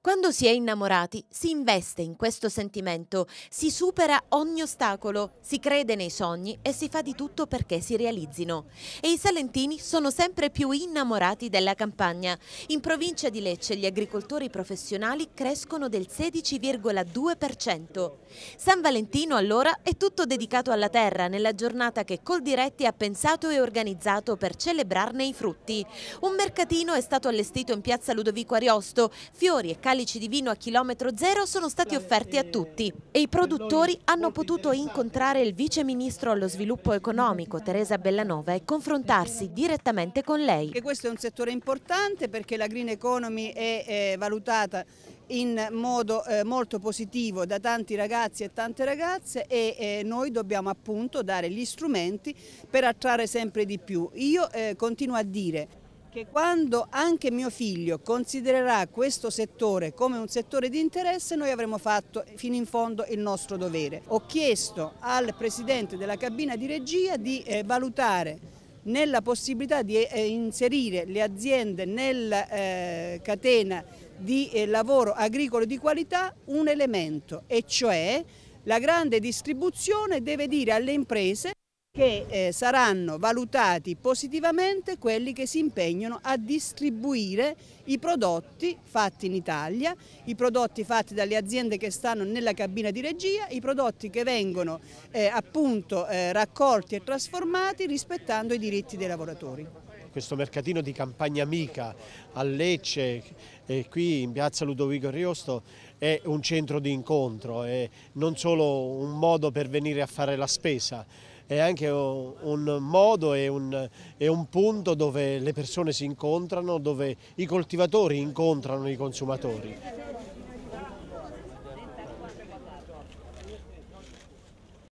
Quando si è innamorati si investe in questo sentimento, si supera ogni ostacolo, si crede nei sogni e si fa di tutto perché si realizzino. E i salentini sono sempre più innamorati della campagna. In provincia di Lecce gli agricoltori professionali crescono del 16,2%. San Valentino allora è tutto dedicato alla terra nella giornata che Coldiretti ha pensato e organizzato per celebrarne i frutti. Un mercatino è stato allestito in piazza Ludovico Ariosto, fiori e calici di vino a chilometro zero sono stati offerti a tutti e i produttori hanno potuto incontrare il vice ministro allo sviluppo economico Teresa Bellanova e confrontarsi direttamente con lei. E questo è un settore importante perché la green economy è, eh, valutata in modo eh, molto positivo da tanti ragazzi e tante ragazze e eh, noi dobbiamo appunto dare gli strumenti per attrarre sempre di più. Io eh, continuo a dire che quando anche mio figlio considererà questo settore come un settore di interesse noi avremo fatto fino in fondo il nostro dovere. Ho chiesto al Presidente della cabina di regia di eh, valutare nella possibilità di eh, inserire le aziende nella eh, catena di eh, lavoro agricolo di qualità un elemento e cioè la grande distribuzione deve dire alle imprese che eh, saranno valutati positivamente quelli che si impegnano a distribuire i prodotti fatti in Italia, i prodotti fatti dalle aziende che stanno nella cabina di regia, i prodotti che vengono eh, appunto eh, raccolti e trasformati rispettando i diritti dei lavoratori. Questo mercatino di Campagna Amica a Lecce, eh, qui in piazza Ludovico Ariosto, è un centro di incontro, è non solo un modo per venire a fare la spesa, è anche un modo e un, un, punto dove le persone si incontrano, dove i coltivatori incontrano i consumatori.